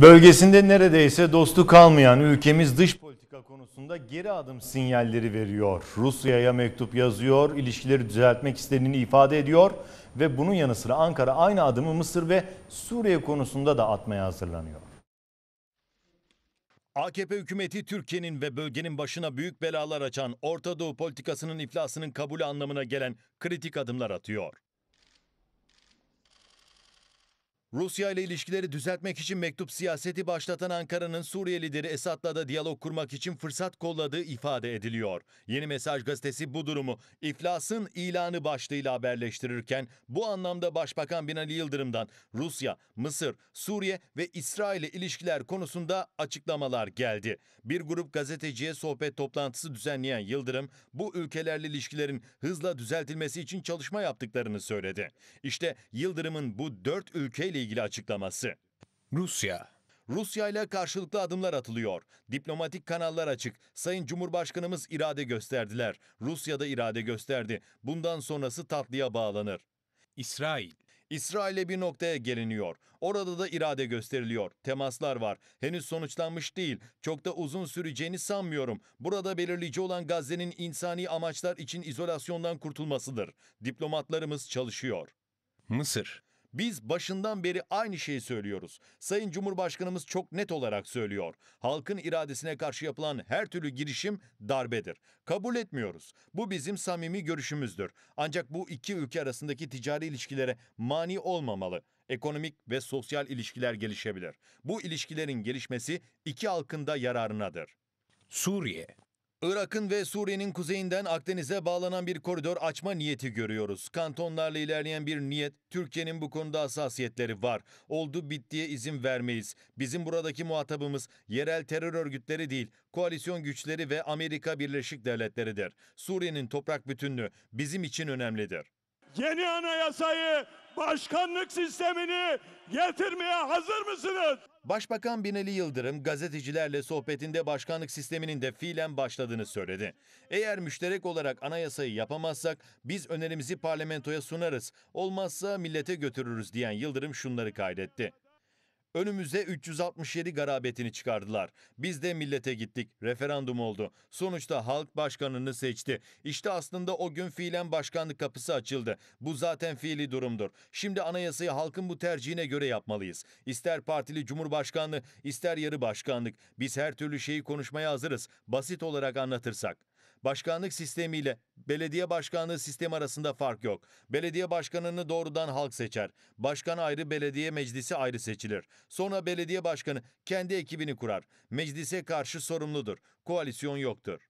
Bölgesinde neredeyse dostu kalmayan ülkemiz dış politika konusunda geri adım sinyalleri veriyor. Rusya'ya mektup yazıyor, ilişkileri düzeltmek istediğini ifade ediyor ve bunun yanı sıra Ankara aynı adımı Mısır ve Suriye konusunda da atmaya hazırlanıyor. AKP hükümeti Türkiye'nin ve bölgenin başına büyük belalar açan Orta Doğu politikasının iflasının kabulü anlamına gelen kritik adımlar atıyor. Rusya ile ilişkileri düzeltmek için mektup siyaseti başlatan Ankara'nın Suriye lideri Esad'la da diyalog kurmak için fırsat kolladığı ifade ediliyor. Yeni Mesaj gazetesi bu durumu iflasın ilanı başlığıyla haberleştirirken bu anlamda Başbakan Binali Yıldırım'dan Rusya, Mısır, Suriye ve İsrail ile ilişkiler konusunda açıklamalar geldi. Bir grup gazeteciye sohbet toplantısı düzenleyen Yıldırım bu ülkelerle ilişkilerin hızla düzeltilmesi için çalışma yaptıklarını söyledi. İşte Yıldırım'ın bu dört ülkeyle ilgili açıklaması. Rusya Rusya ile karşılıklı adımlar atılıyor. Diplomatik kanallar açık. Sayın Cumhurbaşkanımız irade gösterdiler. Rusya da irade gösterdi. Bundan sonrası tatlıya bağlanır. İsrail İsrail'e bir noktaya geliniyor. Orada da irade gösteriliyor. Temaslar var. Henüz sonuçlanmış değil. Çok da uzun süreceğini sanmıyorum. Burada belirleyici olan Gazze'nin insani amaçlar için izolasyondan kurtulmasıdır. Diplomatlarımız çalışıyor. Mısır biz başından beri aynı şeyi söylüyoruz. Sayın Cumhurbaşkanımız çok net olarak söylüyor. Halkın iradesine karşı yapılan her türlü girişim darbedir. Kabul etmiyoruz. Bu bizim samimi görüşümüzdür. Ancak bu iki ülke arasındaki ticari ilişkilere mani olmamalı. Ekonomik ve sosyal ilişkiler gelişebilir. Bu ilişkilerin gelişmesi iki halkın da yararınadır. Suriye Irak'ın ve Suriye'nin kuzeyinden Akdeniz'e bağlanan bir koridor açma niyeti görüyoruz. Kantonlarla ilerleyen bir niyet, Türkiye'nin bu konuda hassasiyetleri var. Oldu bittiye izin vermeyiz. Bizim buradaki muhatabımız yerel terör örgütleri değil, koalisyon güçleri ve Amerika Birleşik Devletleri'dir. Suriye'nin toprak bütünlüğü bizim için önemlidir. Yeni anayasayı başkanlık sistemini getirmeye hazır mısınız? Başbakan Binali Yıldırım gazetecilerle sohbetinde başkanlık sisteminin de fiilen başladığını söyledi. Eğer müşterek olarak anayasayı yapamazsak biz önerimizi parlamentoya sunarız, olmazsa millete götürürüz diyen Yıldırım şunları kaydetti. Önümüze 367 garabetini çıkardılar. Biz de millete gittik. Referandum oldu. Sonuçta halk başkanını seçti. İşte aslında o gün fiilen başkanlık kapısı açıldı. Bu zaten fiili durumdur. Şimdi anayasayı halkın bu tercihine göre yapmalıyız. İster partili cumhurbaşkanlığı, ister yarı başkanlık. Biz her türlü şeyi konuşmaya hazırız. Basit olarak anlatırsak. Başkanlık sistemiyle belediye başkanlığı sistemi arasında fark yok. Belediye başkanını doğrudan halk seçer. Başkan ayrı, belediye meclisi ayrı seçilir. Sonra belediye başkanı kendi ekibini kurar. Meclise karşı sorumludur. Koalisyon yoktur.